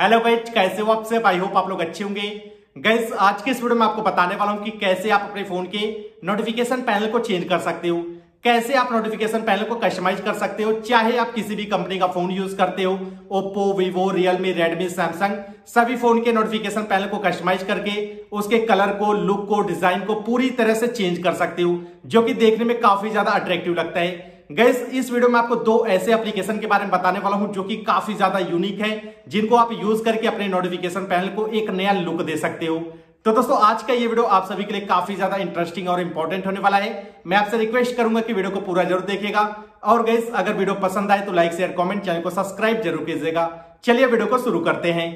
hello guys कैसे हो आप सब आई होप आप लोग अच्छे होंगे गैस आज के इस वीडियो में आपको बताने वाला हूं कि कैसे आप अपने फोन के नोटिफिकेशन पैनल को चेंज कर सकते हो कैसे आप नोटिफिकेशन पैनल को कस्टमाइज कर सकते हो चाहे आप किसी भी कंपनी का फोन यूज करते हो Oppo Vivo Realme Redmi Samsung सभी फोन के नोटिफिकेशन पैनल को कस्टमाइज करके उसके कलर को लुक को डिजाइन को पूरी तरह से चेंज कर सकते हो जो कि देखने में काफी ज्यादा अट्रैक्टिव लगता है गैस इस वीडियो में आपको दो ऐसे एप्लीकेशन के बारे में बताने वाला हूं जो कि काफी ज्यादा यूनिक है जिनको आप यूज करके अपने नोटिफिकेशन पैनल को एक नया लुक दे सकते हो तो दोस्तों आज का ये वीडियो आप सभी के लिए काफी ज्यादा इंटरेस्टिंग और इंपॉर्टेंट होने वाला है मैं आपसे रिक्वेस्ट करूंगा कि वीडियो को पूरा जरूर देखेगा और गैस अगर वीडियो पसंद आए तो लाइक शेयर कॉमेंट चैनल को सब्सक्राइब जरूर कीजिएगा चलिए वीडियो को शुरू करते हैं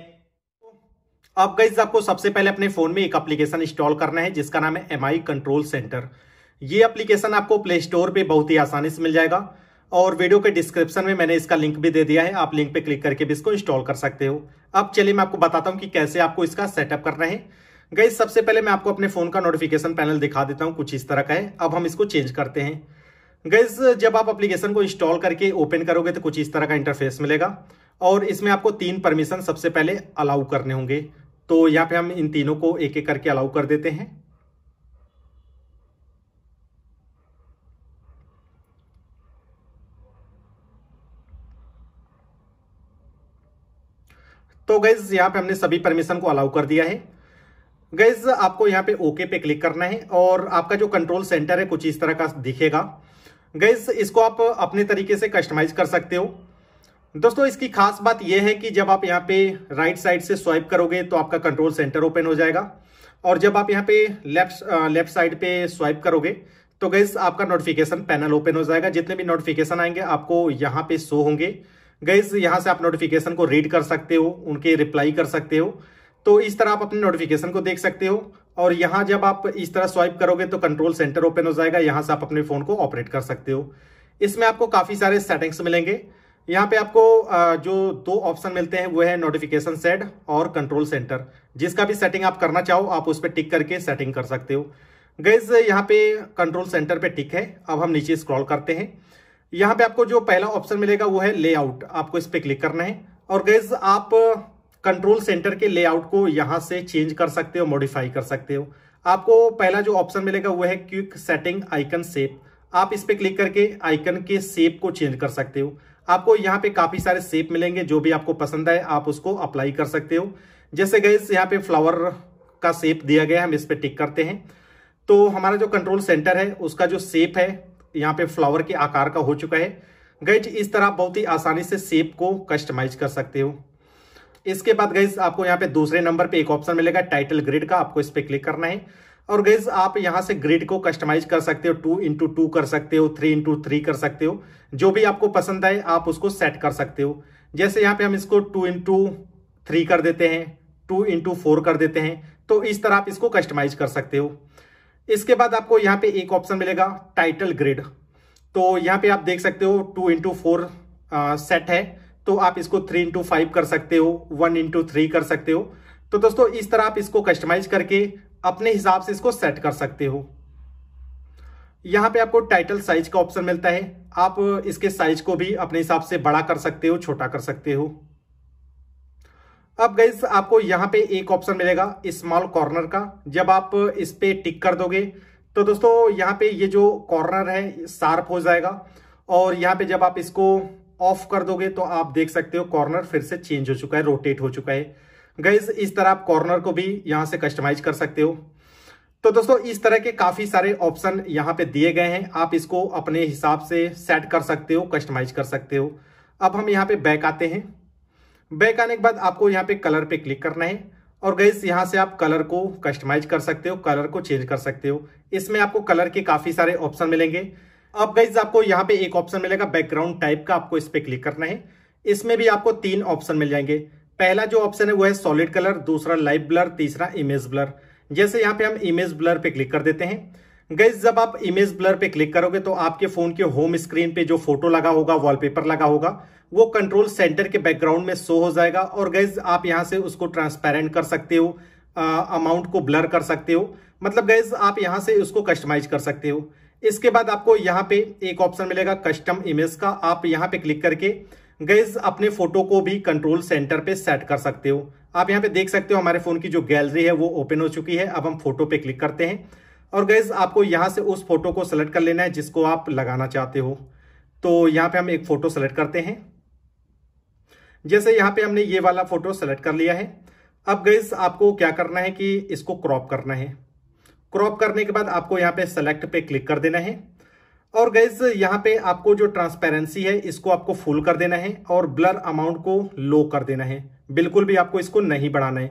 अब गैस आपको सबसे पहले अपने फोन में एक अप्लीकेशन इंस्टॉल करना है जिसका नाम है एम कंट्रोल सेंटर ये एप्लीकेशन आपको प्ले स्टोर पर बहुत ही आसानी से मिल जाएगा और वीडियो के डिस्क्रिप्शन में मैंने इसका लिंक भी दे दिया है आप लिंक पे क्लिक करके भी इसको इंस्टॉल कर सकते हो अब चलिए मैं आपको बताता हूँ कि कैसे आपको इसका सेटअप करना है गई सबसे पहले मैं आपको अपने फोन का नोटिफिकेशन पैनल दिखा देता हूँ कुछ इस तरह का है अब हम इसको चेंज करते हैं गैस जब आप एप्लीकेशन को इंस्टॉल करके ओपन करोगे तो कुछ इस तरह का इंटरफेस मिलेगा और इसमें आपको तीन परमिशन सबसे पहले अलाउ करने होंगे तो यहाँ पे हम इन तीनों को एक एक करके अलाउ कर देते हैं तो गैज यहाँ पे हमने सभी परमिशन को अलाउ कर दिया है गैज आपको यहाँ पे ओके पे क्लिक करना है और आपका जो कंट्रोल सेंटर है कुछ इस तरह का दिखेगा गैज इसको आप अपने तरीके से कस्टमाइज कर सकते हो दोस्तों इसकी खास बात यह है कि जब आप यहाँ पे राइट साइड से स्वाइप करोगे तो आपका कंट्रोल सेंटर ओपन हो जाएगा और जब आप यहाँ पे लेफ्ट लेफ्ट साइड पे स्वाइप करोगे तो गैस आपका नोटिफिकेशन पैनल ओपन हो जाएगा जितने भी नोटिफिकेशन आएंगे आपको यहाँ पे शो होंगे गई यहाँ से आप नोटिफिकेशन को रीड कर सकते हो उनके रिप्लाई कर सकते हो तो इस तरह आप अपने नोटिफिकेशन को देख सकते हो और यहाँ जब आप इस तरह स्वाइप करोगे तो कंट्रोल सेंटर ओपन हो जाएगा यहाँ से आप अपने फ़ोन को ऑपरेट कर सकते हो इसमें आपको काफ़ी सारे सेटिंग्स मिलेंगे यहाँ पे आपको जो दो ऑप्शन मिलते हैं वो है नोटिफिकेशन सेट और कंट्रोल सेंटर जिसका भी सेटिंग आप करना चाहो आप उस पर टिक करके सेटिंग कर सकते हो गैस यहाँ पे कंट्रोल सेंटर पे टिक है अब हम नीचे स्क्रॉल करते हैं यहाँ पे आपको जो पहला ऑप्शन मिलेगा वो है लेआउट आपको इस पर क्लिक करना है और गैज आप कंट्रोल सेंटर के लेआउट को यहां से चेंज कर सकते हो मॉडिफाई कर सकते हो आपको पहला जो ऑप्शन मिलेगा वो है क्विक सेटिंग आइकन सेप आप इस पर क्लिक करके आइकन के सेप को चेंज कर सकते हो आपको यहाँ पे काफी सारे सेप मिलेंगे जो भी आपको पसंद आए आप उसको अप्लाई कर सकते हो जैसे गैस यहाँ पे फ्लावर का सेप दिया गया है हम इस पर टिक करते हैं तो हमारा जो कंट्रोल सेंटर है उसका जो सेप है यहाँ पे फ्लावर के आकार का हो चुका है गैज इस तरह बहुत ही आसानी से सेप को कस्टमाइज कर सकते हो इसके बाद गैज आपको यहाँ पे दूसरे नंबर पे एक ऑप्शन मिलेगा टाइटल ग्रिड का आपको इस पर क्लिक करना है और गैज आप यहाँ से ग्रिड को कस्टमाइज कर सकते हो टू इंटू टू कर सकते हो थ्री इंटू थ्री कर सकते हो जो भी आपको पसंद आए आप उसको सेट कर सकते हो जैसे यहाँ पे हम इसको टू इंटू थ्री कर देते हैं टू इंटू फोर कर देते हैं तो इस तरह आप इसको कस्टमाइज कर सकते हो इसके बाद आपको यहां पे एक ऑप्शन मिलेगा टाइटल ग्रिड तो यहां पे आप देख सकते हो टू इंटू फोर सेट है तो आप इसको थ्री इंटू फाइव कर सकते हो वन इंटू थ्री कर सकते हो तो दोस्तों इस तरह आप इसको कस्टमाइज करके अपने हिसाब से इसको सेट कर सकते हो यहां पे आपको टाइटल साइज का ऑप्शन मिलता है आप इसके साइज को भी अपने हिसाब से बड़ा कर सकते हो छोटा कर सकते हो अब गई आपको यहाँ पे एक ऑप्शन मिलेगा स्मॉल कॉर्नर का जब आप इस पे टिक कर दोगे तो दोस्तों यहाँ पे ये जो कॉर्नर है शार्प हो जाएगा और यहाँ पे जब आप इसको ऑफ कर दोगे तो आप देख सकते हो कॉर्नर फिर से चेंज हो चुका है रोटेट हो चुका है गैस इस तरह आप कॉर्नर को भी यहाँ से कस्टमाइज कर सकते हो तो दोस्तों इस तरह के काफी सारे ऑप्शन यहाँ पे दिए गए हैं आप इसको अपने हिसाब से सेट कर सकते हो कस्टमाइज कर सकते हो अब हम यहाँ पे बैक आते हैं बैक आने के बाद आपको यहाँ पे कलर पे क्लिक करना है और गैस यहाँ से आप कलर को कस्टमाइज कर सकते हो कलर को चेंज कर सकते हो इसमें आपको कलर के काफी सारे ऑप्शन मिलेंगे अब गैस आपको यहाँ पे एक ऑप्शन मिलेगा बैकग्राउंड टाइप का आपको इस पर क्लिक करना है इसमें भी आपको तीन ऑप्शन मिल जाएंगे पहला जो ऑप्शन है वो है सॉलिड कलर दूसरा लाइट ब्लर तीसरा इमेज ब्लर जैसे यहाँ पे हम इमेज ब्लर पे क्लिक कर देते हैं गैस जब आप इमेज ब्लर पे क्लिक करोगे तो आपके फोन के होम स्क्रीन पे जो फोटो लगा होगा वॉलपेपर लगा होगा वो कंट्रोल सेंटर के बैकग्राउंड में शो हो जाएगा और गैज आप यहाँ से उसको ट्रांसपेरेंट कर सकते हो अमाउंट को ब्लर कर सकते हो मतलब गैज आप यहाँ से उसको कस्टमाइज कर सकते हो इसके बाद आपको यहाँ पे एक ऑप्शन मिलेगा कस्टम इमेज का आप यहाँ पे क्लिक करके गैज अपने फोटो को भी कंट्रोल सेंटर पे सेट कर सकते हो आप यहाँ पे देख सकते हो हमारे फोन की जो गैलरी है वो ओपन हो चुकी है अब हम फोटो पे क्लिक करते हैं और गैस आपको यहाँ से उस फोटो को सेलेक्ट कर लेना है जिसको आप लगाना चाहते हो तो यहाँ पे हम एक फ़ोटो सेलेक्ट करते हैं जैसे यहाँ पे हमने ये वाला फ़ोटो सेलेक्ट कर लिया है अब गैस आपको क्या करना है कि इसको क्रॉप करना है क्रॉप करने के बाद आपको यहाँ पे सेलेक्ट पे क्लिक कर देना है और गैस यहाँ पे आपको जो ट्रांसपेरेंसी है इसको आपको फुल कर देना है और ब्लर अमाउंट को लो कर देना है बिल्कुल भी आपको इसको नहीं बढ़ाना है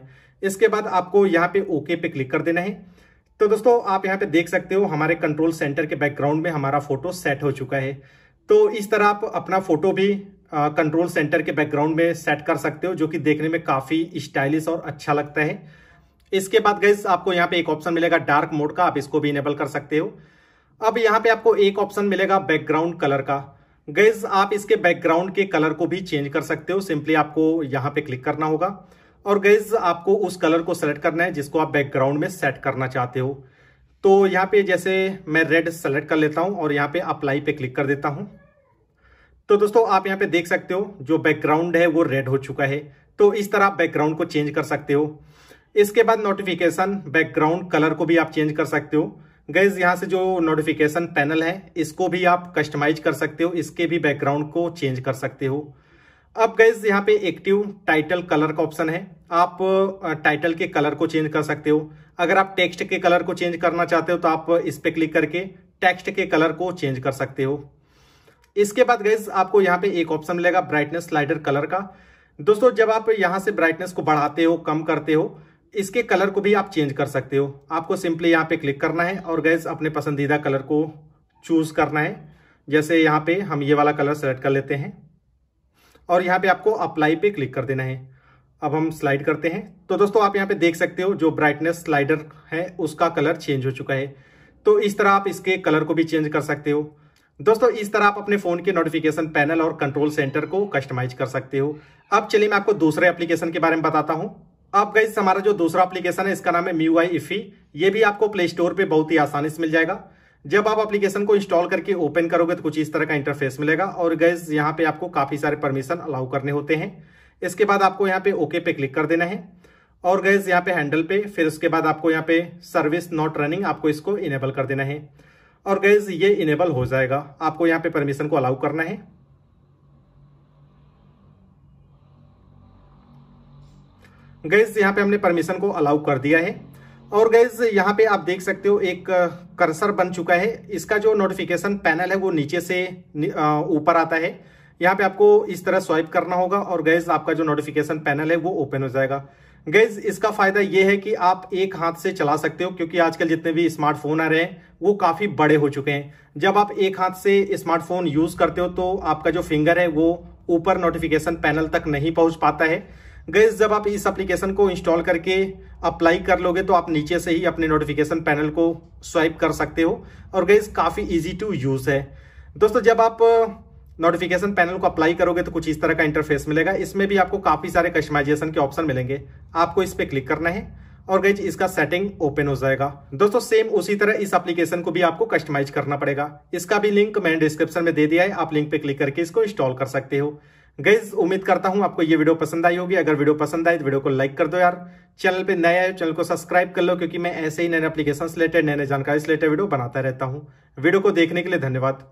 इसके बाद आपको यहाँ पे ओके पे क्लिक कर देना है तो दोस्तों आप यहाँ पे देख सकते हो हमारे कंट्रोल सेंटर के बैकग्राउंड में हमारा फोटो सेट हो चुका है तो इस तरह आप अपना फोटो भी कंट्रोल सेंटर के बैकग्राउंड में सेट कर सकते हो जो कि देखने में काफ़ी स्टाइलिश और अच्छा लगता है इसके बाद गैस आपको यहाँ पे एक ऑप्शन मिलेगा डार्क मोड का आप इसको भी इनेबल कर सकते हो अब यहाँ पे आपको एक ऑप्शन मिलेगा बैकग्राउंड कलर का गैस आप इसके बैकग्राउंड के कलर को भी चेंज कर सकते हो सिंपली आपको यहाँ पे क्लिक करना होगा और गैज आपको उस कलर को सेलेक्ट करना है जिसको आप बैकग्राउंड में सेट करना चाहते हो तो यहाँ पे जैसे मैं रेड सेलेक्ट कर लेता हूँ और यहाँ पे अप्लाई पे क्लिक कर देता हूँ तो दोस्तों आप यहाँ पे देख सकते हो जो बैकग्राउंड है वो रेड हो चुका है तो इस तरह आप बैकग्राउंड को चेंज कर सकते हो इसके बाद नोटिफिकेशन बैकग्राउंड कलर को भी आप चेंज कर सकते हो गैज यहाँ से जो नोटिफिकेशन पैनल है इसको भी आप कस्टमाइज कर सकते हो इसके भी बैकग्राउंड को चेंज कर सकते हो अब गैस यहाँ पे एक्टिव टाइटल कलर का ऑप्शन है आप टाइटल के कलर को चेंज कर सकते हो अगर आप टेक्स्ट के कलर को चेंज करना चाहते हो तो आप इस पर क्लिक करके टेक्स्ट के कलर को चेंज कर सकते हो इसके बाद गैस आपको यहाँ पे एक ऑप्शन मिलेगा ब्राइटनेस स्लाइडर कलर का दोस्तों जब आप यहाँ से ब्राइटनेस को बढ़ाते हो कम करते हो इसके कलर को भी आप चेंज कर सकते हो आपको सिंपली यहाँ पे क्लिक करना है और गैस अपने पसंदीदा कलर को चूज करना है जैसे यहाँ पे हम ये वाला कलर सेलेक्ट कर लेते हैं और यहाँ पे आपको अप्लाई पे क्लिक कर देना है अब हम स्लाइड करते हैं तो दोस्तों आप यहाँ पे देख सकते हो जो ब्राइटनेस स्लाइडर है उसका कलर चेंज हो चुका है तो इस तरह आप इसके कलर को भी चेंज कर सकते हो दोस्तों इस तरह आप अपने फोन के नोटिफिकेशन पैनल और कंट्रोल सेंटर को कस्टमाइज कर सकते हो अब चलिए मैं आपको दूसरे एप्लीकेशन के बारे में बताता हूँ अब गई हमारा जो दूसरा एप्लीकेशन है इसका नाम है म्यू आई इफी ये भी आपको प्ले स्टोर पर बहुत ही आसानी से मिल जाएगा जब आप एप्लीकेशन को इंस्टॉल करके ओपन करोगे तो कुछ इस तरह का इंटरफेस मिलेगा और गैस यहाँ पे आपको काफ़ी सारे परमिशन अलाउ करने होते हैं इसके बाद आपको यहाँ पे ओके पे क्लिक कर देना है और गैस यहाँ पे हैंडल पे फिर उसके बाद आपको यहाँ पे सर्विस नॉट रनिंग आपको इसको इनेबल कर देना है और गैस ये इनेबल हो जाएगा आपको यहाँ पे परमिशन को अलाउ करना है गैस यहाँ पे हमने परमिशन को अलाउ कर दिया है और गैज यहाँ पे आप देख सकते हो एक कर्सर बन चुका है इसका जो नोटिफिकेशन पैनल है वो नीचे से ऊपर आता है यहाँ पे आपको इस तरह स्वाइप करना होगा और गैज आपका जो नोटिफिकेशन पैनल है वो ओपन हो जाएगा गैज इसका फायदा ये है कि आप एक हाथ से चला सकते हो क्योंकि आजकल जितने भी स्मार्टफोन आ रहे हैं वो काफी बड़े हो चुके हैं जब आप एक हाथ से स्मार्टफोन यूज करते हो तो आपका जो फिंगर है वो ऊपर नोटिफिकेशन पैनल तक नहीं पहुंच पाता है गैस जब आप इस एप्लीकेशन को इंस्टॉल करके अप्लाई कर लोगे तो आप नीचे से ही अपने नोटिफिकेशन पैनल को स्वाइप कर सकते हो और गैस काफ़ी इजी टू यूज़ है दोस्तों जब आप नोटिफिकेशन पैनल को अप्लाई करोगे तो कुछ इस तरह का इंटरफेस मिलेगा इसमें भी आपको काफ़ी सारे कस्टमाइजेशन के ऑप्शन मिलेंगे आपको इस पर क्लिक करना है और गैज इसका सेटिंग ओपन हो जाएगा दोस्तों सेम उसी तरह इस एप्लीकेशन को भी आपको कस्टमाइज करना पड़ेगा इसका भी लिंक मैंने डिस्क्रिप्शन में दे दिया है आप लिंक पे क्लिक करके इसको इंस्टॉल कर सकते हो गैज उम्मीद करता हूं आपको ये वीडियो पसंद आई होगी अगर वीडियो पसंद आए तो वीडियो को लाइक कर दो यार चैनल पे नए है चैनल को सब्सक्राइब कर लो क्योंकि मैं ऐसे ही नए एप्लीकेशन से रिलेटेड नए नए जानकारी से रिलेटेड वीडियो बनाता रहता हूँ वीडियो को देखने के लिए धन्यवाद